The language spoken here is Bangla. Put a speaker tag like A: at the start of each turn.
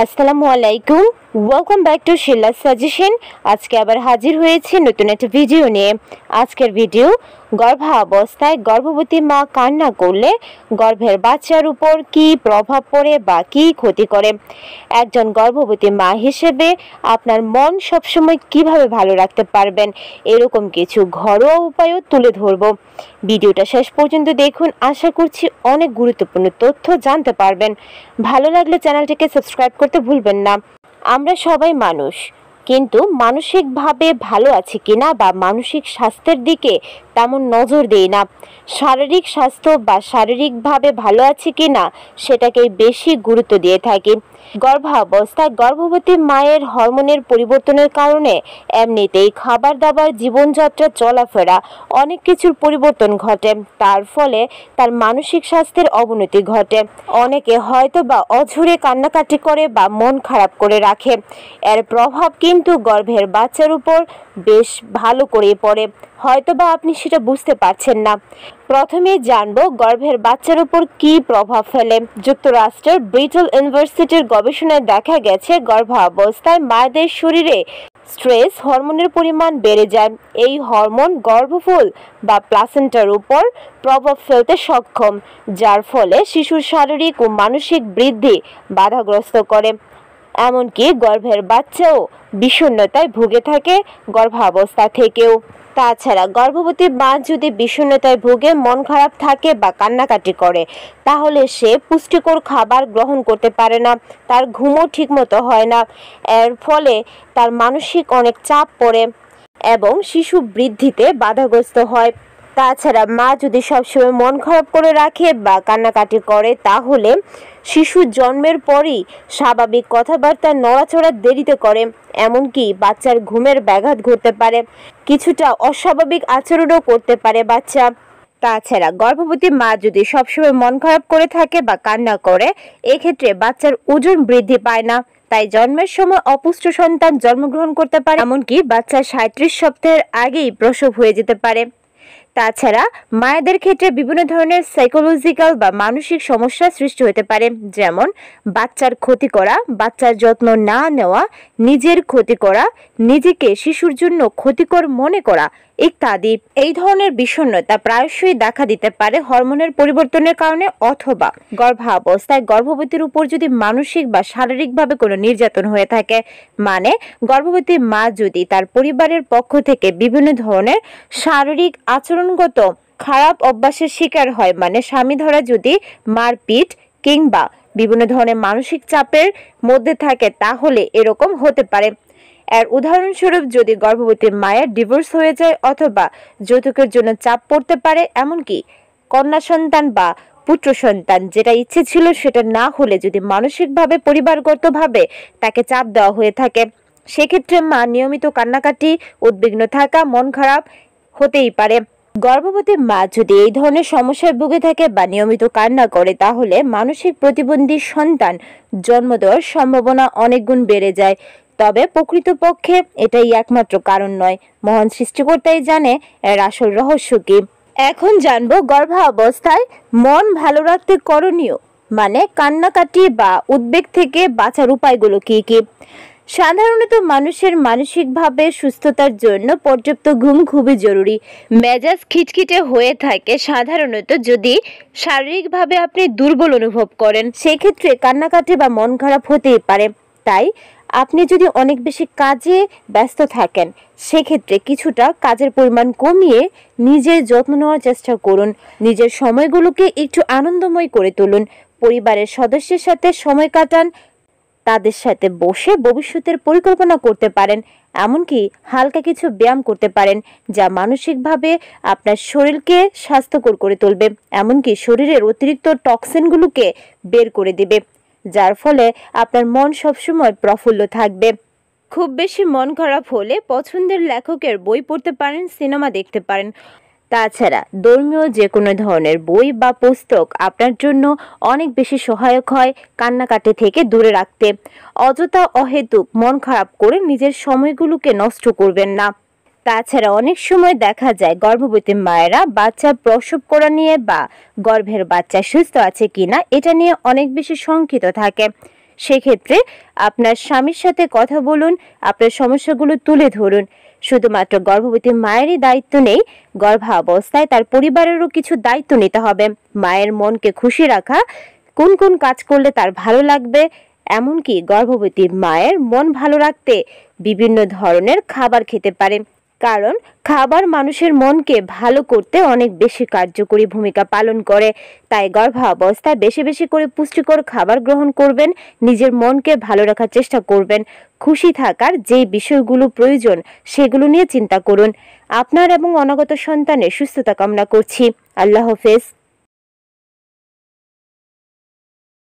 A: আসসালামু আলাইকুম ওয়েলকাম ব্যাক টু শিল্লা সাজেশন আজকে আবার হাজির হয়েছে নতুন একটা ভিডিও নিয়ে আজকের ভিডিও গর্ভাবস্থায় গর্ভবতী মা কান্না করলে গর্ভের বাচ্চার উপর কি প্রভাব পড়ে বা কি ক্ষতি করে একজন গর্ভবতী মা হিসেবে আপনার মন সবসময় কিভাবে ভালো রাখতে পারবেন এরকম কিছু ঘরোয়া উপায়ও তুলে ধরব ভিডিওটা শেষ পর্যন্ত দেখুন আশা করছি অনেক গুরুত্বপূর্ণ তথ্য জানতে পারবেন ভালো লাগলে চ্যানেলটিকে সাবস্ক্রাইব করতে ভুলবেন না আমরা সবাই মানুষ কিন্তু মানসিকভাবে ভালো আছি কিনা বা মানসিক স্বাস্থ্যের দিকে তেমন নজর দেই না শারীরিক স্বাস্থ্য বা শারীরিকভাবে ভালো আছে কি না সেটাকেই বেশি গুরুত্ব দিয়ে থাকি গর্ভাবস্থায় গর্ভবতী মায়ের হরমোনের পরিবর্তনের কারণে এমনিতেই খাবার দাবার জীবনযাত্রা চলাফেরা অনেক কিছুর পরিবর্তন ঘটে তার ফলে তার মানসিক স্বাস্থ্যের অবনতি ঘটে অনেকে হয়তো বা অঝরে কান্নাকাটি করে বা মন খারাপ করে রাখে এর প্রভাব কিন্তু গর্ভের বাচ্চার উপর বেশ ভালো করে পড়ে হয়তো বা আপনি সেটা বুঝতে পারছেন না প্রথমে জানব গর্ভের বাচ্চার উপর কি প্রভাব ফেলে যুক্তরাষ্ট্রের ব্রিটল ইউনিভার্সিটির গবেষণায় দেখা গেছে গর্ভাবস্থায় মায়েদের শরীরে স্ট্রেস হরমোনের পরিমাণ বেড়ে যায় এই হরমোন গর্ভফুল বা প্লাসেন্টার উপর প্রভাব ফেলতে সক্ষম যার ফলে শিশুর শারীরিক ও মানসিক বৃদ্ধি বাধাগ্রস্ত করে এমনকি গর্ভের বাচ্চাও বিষণ্নতায় ভুগে থাকে গর্ভাবস্থা থেকেও তাছাড়া গর্ভবতী মা যদি বিষণ্ণতায় ভুগে মন খারাপ থাকে বা কান্নাকাটি করে তাহলে সে পুষ্টিকর খাবার গ্রহণ করতে পারে না তার ঘুমও ঠিকমতো হয় না এর ফলে তার মানসিক অনেক চাপ পড়ে এবং শিশু বৃদ্ধিতে বাধাগ্রস্ত হয় তাছাড়া মা যদি সবসময় মন খারাপ করে রাখে বা কান্নাকাটি করে তাহলে শিশু জন্মের পরই স্বাভাবিক কথাবার্তা নড়াচড়া দেরিতে করে এমনকি বাচ্চার ঘুমের ব্যাঘাত ঘটতে পারে কিছুটা অস্বাভাবিক আচরণও করতে পারে বাচ্চা তাছাড়া গর্ভবতী মা যদি সবসময় মন খারাপ করে থাকে বা কান্না করে এক্ষেত্রে বাচ্চার ওজন বৃদ্ধি পায় না তাই জন্মের সময় অপুষ্ট সন্তান জন্মগ্রহণ করতে পারে এমনকি বাচ্চা সাঁত্রিশ সপ্তাহের আগেই প্রসব হয়ে যেতে পারে তাছাড়া মায়েদের ক্ষেত্রে বিভিন্ন ধরনের সাইকোলজিক্যাল বা মানসিক সমস্যা সৃষ্টি হতে পারে যেমন বাচ্চার ক্ষতি করা বাচ্চার যত্ন না নেওয়া নিজের ক্ষতি করা নিজেকে শিশুর জন্য ক্ষতিকর মনে করা ইত্যাদি এই ধরনের বিষণ্নতা প্রায়শই দেখা দিতে পারে হরমোনের পরিবর্তনের কারণে অথবা গর্ভাবস্থায় গর্ভবতীর উপর যদি মানসিক বা শারীরিকভাবে কোনো নির্যাতন হয়ে থাকে মানে গর্ভবতী মা যদি তার পরিবারের পক্ষ থেকে বিভিন্ন ধরনের শারীরিক আচরণগত খারাপ অভ্যাসের শিকার হয় মানে স্বামী ধরা যদি মারপিট কিংবা বিভিন্ন ধরনের মানসিক চাপের মধ্যে থাকে তাহলে এরকম হতে পারে এর উদাহরণস্বরূপ যদি গর্ভবতী মায়ের ডিভোর্স হয়ে যায় অথবা যৌতুকের জন্য চাপ পড়তে পারে এমনকি কন্যা সন্তান বা পুত্র সন্তান যেটা ইচ্ছে ছিল সেটা না হলে যদি মানসিকভাবে পরিবারগতভাবে তাকে চাপ দেওয়া হয়ে থাকে সেক্ষেত্রে মা নিয়মিত কান্নাকাটি উদ্বিগ্ন থাকা মন খারাপ হতেই পারে গর্ভবতী মা যদি এই ধরনের সমস্যায় ভুগে থাকে বা নিয়মিত কান্না করে তাহলে মানসিক প্রতিবন্ধী সন্তান জন্ম দেওয়ার সম্ভাবনা অনেক গুণ বেড়ে যায় তবে প্রকৃতপক্ষে এটাই একমাত্র কারণ নয় মহান সৃষ্টিকর্তাই জানে এর আসল রহস্য কি এখন জানবো গর্ভাবস্থায় মন ভালো রাখতে করণীয় মানে কান্নাকাটি বা উদ্বেগ থেকে বাঁচার উপায়গুলো কি কি সাধারণত মানুষের মানসিকভাবে সুস্থতার জন্য পর্যাপ্ত ঘুম খুবই জরুরি মেজাজ খিটখিটে হয়ে থাকে সাধারণত যদি শারীরিকভাবে আপনি দুর্বল অনুভব করেন সেক্ষেত্রে কান্নাকাটি বা মন খারাপ হতেই পারে তাই আপনি যদি অনেক বেশি কাজে ব্যস্ত থাকেন সেক্ষেত্রে কিছুটা কাজের পরিমাণ কমিয়ে নিজের যত্ন নেওয়ার চেষ্টা করুন নিজের সময়গুলোকে একটু আনন্দময় করে তুলুন পরিবারের সদস্যের সাথে সময় কাটান তাদের সাথে বসে ভবিষ্যতের পরিকল্পনা করতে পারেন এমনকি হালকা কিছু ব্যায়াম করতে পারেন যা মানসিকভাবে আপনার শরীরকে স্বাস্থ্যকর করে তুলবে এমনকি শরীরের অতিরিক্ত টক্সিনগুলোকে বের করে দেবে যার ফলে আপনার মন সবসময় প্রফুল্ল থাকবে খুব বেশি মন খারাপ হলে পছন্দের লেখকের বই পড়তে পারেন সিনেমা দেখতে পারেন তাছাড়া ধর্মীয় যে কোনো ধরনের বই বা পুস্তক আপনার জন্য অনেক বেশি সহায়ক হয় কান্নাকাটি থেকে দূরে রাখতে অযথা অহেতুক মন খারাপ করে নিজের সময়গুলোকে নষ্ট করবেন না তাছাড়া অনেক সময় দেখা যায় গর্ভবতী মায়েরা বাচ্চা প্রসব করা নিয়ে বা গর্ভের বাচ্চা সুস্থ আছে কিনা এটা নিয়ে অনেক বেশি শঙ্কিত থাকে সেক্ষেত্রে আপনার স্বামীর সাথে কথা বলুন আপনার সমস্যাগুলো তুলে ধরুন শুধুমাত্র গর্ভবতী মায়েরই দায়িত্ব নেই গর্ভাবস্থায় তার পরিবারেরও কিছু দায়িত্ব নিতে হবে মায়ের মনকে খুশি রাখা কোন কোন কাজ করলে তার ভালো লাগবে এমনকি গর্ভবতী মায়ের মন ভালো রাখতে বিভিন্ন ধরনের খাবার খেতে পারে কারণ খাবার মানুষের মনকে ভালো করতে অনেক বেশি কার্যকরী ভূমিকা পালন করে তাই গর্ভাবস্থায় বেশি বেশি করে পুষ্টিকর খাবার গ্রহণ করবেন নিজের মনকে ভালো রাখার চেষ্টা করবেন খুশি থাকার যে বিষয়গুলো প্রয়োজন সেগুলো নিয়ে চিন্তা করুন আপনার এবং অনাগত সন্তানের সুস্থতা কামনা করছি আল্লাহ হাফেজ